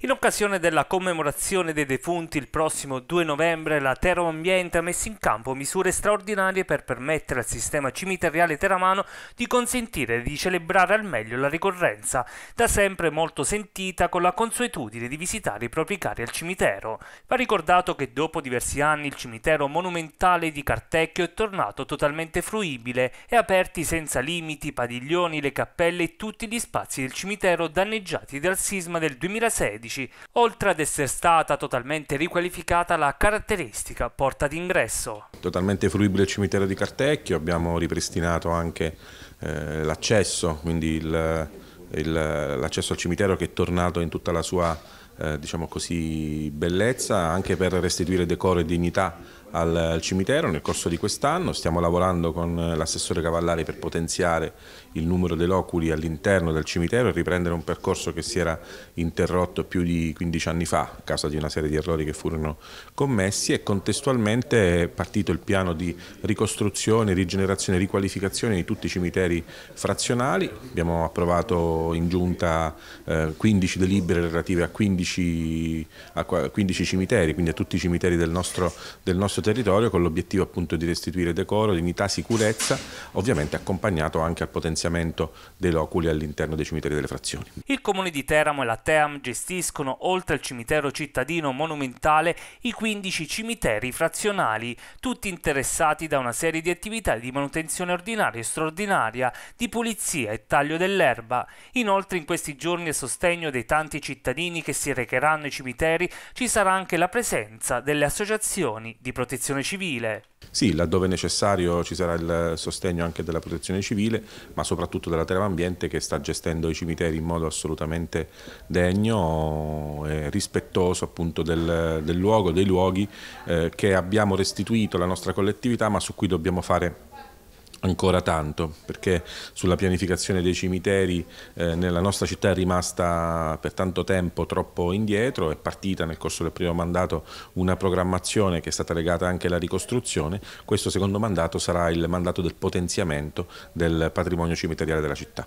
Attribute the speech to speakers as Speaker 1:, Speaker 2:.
Speaker 1: In occasione della commemorazione dei defunti il prossimo 2 novembre la Terra Ambiente ha messo in campo misure straordinarie per permettere al sistema cimiteriale teramano di consentire di celebrare al meglio la ricorrenza, da sempre molto sentita con la consuetudine di visitare i propri cari al cimitero. Va ricordato che dopo diversi anni il cimitero monumentale di Cartecchio è tornato totalmente fruibile e aperti senza limiti i padiglioni, le cappelle e tutti gli spazi del cimitero danneggiati dal sisma del 2016 2016, oltre ad essere stata totalmente riqualificata la caratteristica porta d'ingresso.
Speaker 2: Totalmente fruibile il cimitero di Cartecchio, abbiamo ripristinato anche eh, l'accesso, quindi l'accesso al cimitero che è tornato in tutta la sua eh, diciamo così, bellezza, anche per restituire decoro e dignità al, al cimitero nel corso di quest'anno, stiamo lavorando con eh, l'assessore Cavallari per potenziare il numero dei loculi all'interno del cimitero e riprendere un percorso che si era interrotto più di 15 anni fa a causa di una serie di errori che furono commessi e contestualmente è partito il piano di ricostruzione, rigenerazione, e riqualificazione di tutti i cimiteri frazionali, abbiamo approvato in giunta 15 eh, delibere relative a 15, a 15 cimiteri, quindi a tutti i cimiteri del nostro, del nostro territorio con l'obiettivo appunto di restituire decoro, dignità, sicurezza, ovviamente accompagnato anche al potenziamento dei loculi all'interno dei cimiteri delle frazioni.
Speaker 1: Il comune di Teramo e la Team gestiscono oltre al cimitero cittadino monumentale i 15 cimiteri frazionali, tutti interessati da una serie di attività di manutenzione ordinaria e straordinaria, di pulizia e taglio dell'erba. Inoltre in questi giorni a sostegno dei tanti cittadini che si recheranno ai cimiteri ci sarà anche la presenza delle associazioni di protezione protezione civile.
Speaker 2: Sì, laddove necessario ci sarà il sostegno anche della protezione civile, ma soprattutto della Terra Ambiente che sta gestendo i cimiteri in modo assolutamente degno e rispettoso appunto del, del luogo, dei luoghi eh, che abbiamo restituito alla nostra collettività, ma su cui dobbiamo fare ancora tanto perché sulla pianificazione dei cimiteri eh, nella nostra città è rimasta per tanto tempo troppo indietro, è partita nel corso del primo mandato una programmazione che è stata legata anche alla ricostruzione, questo secondo mandato sarà il mandato del potenziamento del patrimonio cimiteriale della città.